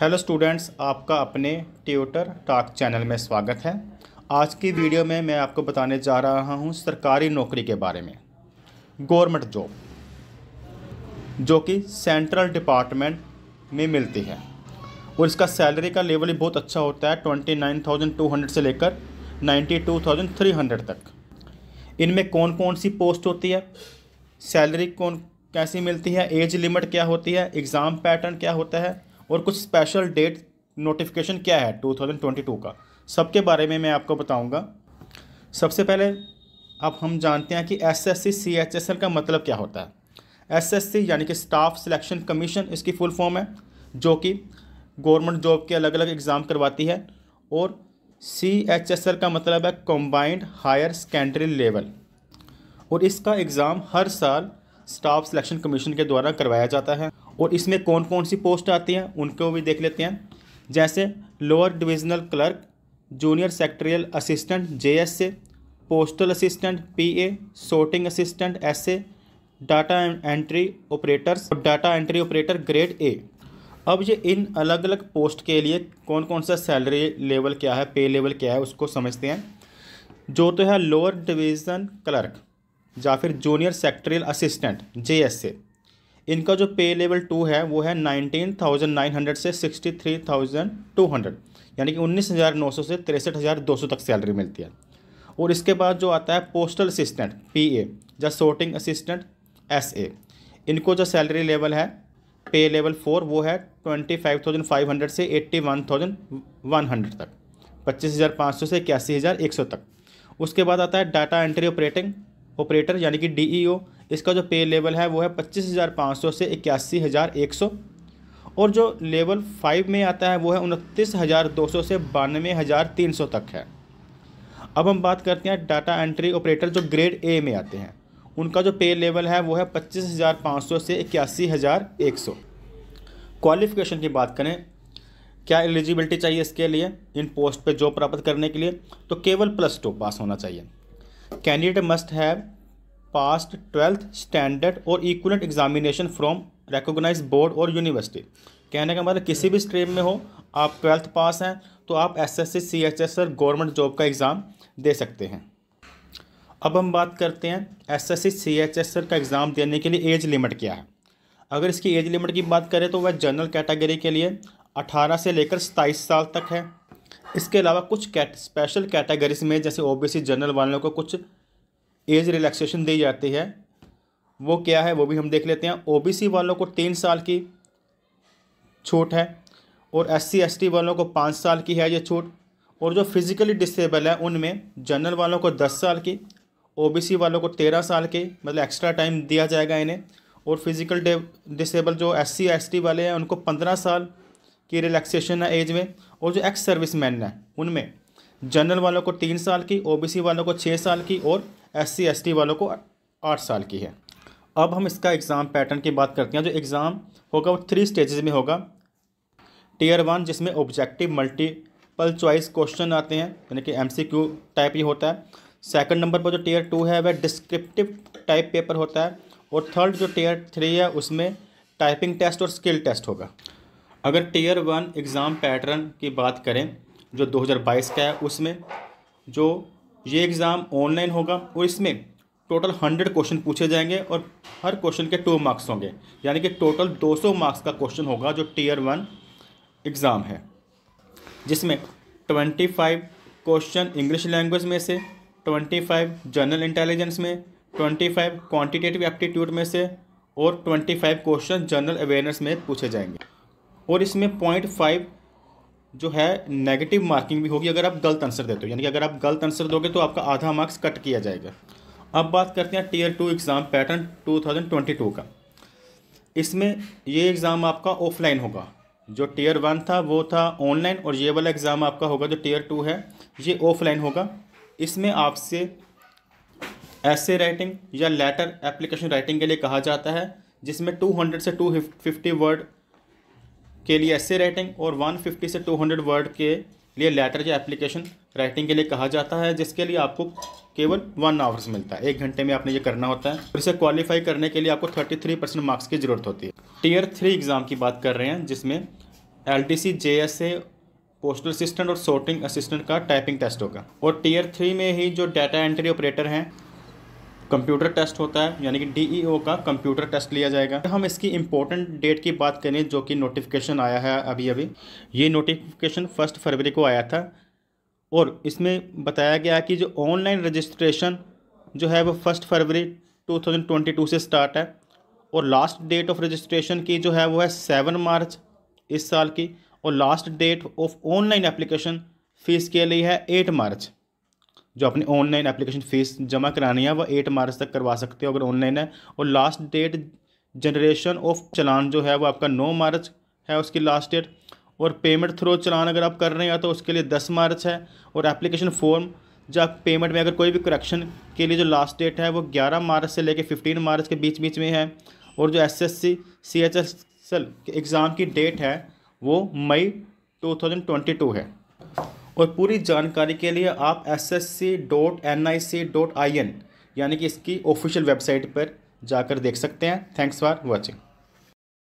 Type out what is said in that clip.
hello students आपका अपने tutor टाक channel में स्वागत है आज की वीडियो में मैं आपको बताने जा रहा हूं सरकारी नौकरी के बारे में गवर्नमेंट जॉब जो कि सेंट्रल डिपार्टमेंट में मिलती है और इसका सैलरी का लेवल ही बहुत अच्छा होता है twenty nine thousand two hundred से लेकर ninety two thousand three hundred तक इनमें कौन कौन सी पोस्ट होती है सैलरी कौन कैसी मिलती है एज लिमिट क्या होती है एग्ज़ाम पैटर्न क्या होता है और कुछ स्पेशल डेट नोटिफिकेशन क्या है 2022 का सबके बारे में मैं आपको बताऊंगा सबसे पहले अब हम जानते हैं कि S S C C H S का मतलब क्या होता है एस एस सी यानी कि स्टाफ सिलेक्शन कमीशन इसकी फुल फॉर्म है जो कि गवर्नमेंट जॉब के अलग अलग एग्ज़ाम करवाती है और सी एच एस एल का मतलब है कम्बाइंड हायर सेकेंडरी लेवल और इसका एग्ज़ाम हर साल स्टाफ सिलेक्शन कमीशन के द्वारा करवाया जाता है और इसमें कौन कौन सी पोस्ट आती हैं उनको भी देख लेते हैं जैसे lower divisional clerk junior secretariat assistant J S A postal assistant P A sorting assistant S A data entry operators और data entry operator grade A अब ये इन अलग अलग पोस्ट के लिए कौन कौन सा सैलरी लेवल क्या है पे लेवल क्या है उसको समझते हैं जो तो है लोअर डिवीज़न क्लर्क या फिर junior secretariat assistant J S A इनका जो पे लेवल टू है वो है नाइनटीन थाउजेंड नाइन हंड्रेड से sixty three thousand two hundred यानी कि उन्नीस हज़ार नौ सौ से तिरसठ हज़ार दो सौ तक सैलरी मिलती है और इसके बाद जो आता है पोस्टल असिस्टेंट पी ए या सोटिंग असिस्टेंट एस ए इनको जो सैलरी लेवल है पे लेवल फोर वो है twenty five thousand five hundred से eighty one thousand one hundred तक पच्चीस हज़ार पाँच सौ से इक्यासी हज़ार एक सौ तक उसके बाद आता है डाटा एंट्री ऑपरेटिंग ऑपरेटर यानी कि डी ई ओ इसका जो पे लेवल है वो है पच्चीस हज़ार पाँच सौ से इक्यासी हज़ार एक सौ और जो लेवल फाइव में आता है वो है उनतीस हज़ार दो सौ से बानवे हज़ार तीन सौ तक है अब हम बात करते हैं डाटा एंट्री ऑपरेटर जो ग्रेड ए में आते हैं उनका जो पे लेवल है वो है पच्चीस हज़ार पाँच सौ से इक्यासी हज़ार एक सौ क्वालिफ़िकेशन की बात करें क्या एलिजिबिलिटी चाहिए इसके लिए इन पोस्ट पे जॉब प्राप्त करने के लिए तो केवल प्लस टू पास होना चाहिए candidate must have passed twelfth standard और equivalent examination from recognise board और यूनिवर्सिटी कहने का मतलब किसी भी स्ट्रीम में हो आप ट्वेल्थ पास हैं तो आप S S C C H S और गवर्नमेंट जॉब का एग्ज़ाम दे सकते हैं अब हम बात करते हैं S S C C H S sir का एग्ज़ाम देने के लिए एज लिमिट क्या है अगर इसकी एज लिमिट की बात करें तो वह जनरल कैटेगरी के लिए 18 से लेकर 27 साल तक है इसके अलावा कुछ कैट स्पेशल कैटेगरीज में जैसे ओबीसी जनरल वालों को कुछ एज रिलैक्सेशन दी जाती है वो क्या है वो भी हम देख लेते हैं ओबीसी वालों को तीन साल की छूट है और एस सी वालों को पाँच साल की है ये छूट और जो फिज़िकली डिसेबल है उनमें जनरल वालों को दस साल की ओबीसी वालों को तेरह साल के मतलब एक्स्ट्रा टाइम दिया जाएगा इन्हें और फिज़िकल डिसेबल जो एस सी वाले हैं उनको पंद्रह साल की रिलैक्सेशन है एज में और जो एक्स सर्विस मैन है उनमें जनरल वालों को तीन साल की ओबीसी वालों को छः साल की और एस सी वालों को आठ साल की है अब हम इसका एग्ज़ाम पैटर्न की बात करते हैं जो एग्ज़ाम होगा वो थ्री स्टेजेस में होगा टीयर वन जिसमें ऑब्जेक्टिव मल्टीपल चॉइस क्वेश्चन आते हैं यानी कि एम टाइप ही होता है सेकंड नंबर पर जो टीयर टू है वह डिस्क्रिप्टिव टाइप पेपर होता है और थर्ड जो टीयर थ्री है उसमें टाइपिंग टेस्ट और स्किल टेस्ट होगा अगर टीयर वन एग्ज़ाम पैटर्न की बात करें जो 2022 का है उसमें जो ये एग्ज़ाम ऑनलाइन होगा और इसमें टोटल हंड्रेड क्वेश्चन पूछे जाएंगे और हर क्वेश्चन के टू मार्क्स होंगे यानी कि टोटल 200 मार्क्स का क्वेश्चन होगा जो टीयर वन एग्ज़ाम है जिसमें 25 क्वेश्चन इंग्लिश लैंग्वेज में से 25 जनरल इंटेलिजेंस में 25 क्वांटिटेटिव एप्टीट्यूड में से और 25 क्वेश्चन जनरल अवेयरनेस में पूछे जाएंगे और इसमें पॉइंट फाइव जो है नेगेटिव मार्किंग भी होगी अगर आप गलत आंसर देते हो यानी कि अगर आप गलत आंसर दोगे तो आपका आधा मार्क्स कट किया जाएगा अब बात करते हैं टीयर टू एग्ज़ाम पैटर्न 2022 का इसमें ये एग्ज़ाम आपका ऑफलाइन होगा जो टीयर वन था वो था ऑनलाइन और ये वाला एग्ज़ाम आपका होगा जो टीयर टू है ये ऑफलाइन होगा इसमें आपसे ऐसे राइटिंग या लेटर एप्लीकेशन राइटिंग के लिए कहा जाता है जिसमें 200 से 250 वर्ड के लिए एसे राइटिंग और 150 से 200 वर्ड के लिए लेटर या एप्लीकेशन राइटिंग के लिए कहा जाता है जिसके लिए आपको केवल वन आवर्स मिलता है एक घंटे में आपने ये करना होता है और इसे क्वालिफाई करने के लिए आपको 33 परसेंट मार्क्स की ज़रूरत होती है टीयर थ्री एग्ज़ाम की बात कर रहे हैं जिसमें L T C J S A postal assistant और सोटिंग असिस्टेंट का टाइपिंग टेस्ट होगा और टीयर थ्री में ही जो डाटा एंट्री ऑपरेटर हैं कंप्यूटर टेस्ट होता है यानी कि डीईओ e का कंप्यूटर टेस्ट लिया जाएगा हम इसकी इम्पोर्टेंट डेट की बात करें जो कि नोटिफिकेशन आया है अभी अभी ये नोटिफिकेशन फर्स्ट फरवरी को आया था और इसमें बताया गया कि जो ऑनलाइन रजिस्ट्रेशन जो है वो फर्स्ट फरवरी 2022 से स्टार्ट है और लास्ट डेट ऑफ रजिस्ट्रेशन की जो है वो है सेवन मार्च इस साल की और last date of online application fees के लिए है एट मार्च जो अपनी ऑनलाइन एप्लीकेशन फ़ीस जमा करानी है वह एट मार्च तक करवा सकते हो अगर ऑनलाइन है और last date generation of challan जो है वो आपका नौ मार्च है उसकी लास्ट डेट और पेमेंट थ्रू चलान अगर आप कर रहे हैं तो उसके लिए दस मार्च है और एप्लीकेशन फॉर्म जब पेमेंट में अगर कोई भी करेक्शन के लिए जो लास्ट डेट है वो ग्यारह मार्च से लेकर फिफ्टीन मार्च के बीच बीच में है और जो S S C C H S L exam की डेट है वो मई टू थाउजेंड ट्वेंटी टू है और पूरी जानकारी के लिए आप S S C dot N I C dot I N यानी कि इसकी ऑफिशियल वेबसाइट पर जाकर देख सकते हैं थैंक्स फॉर वॉचिंग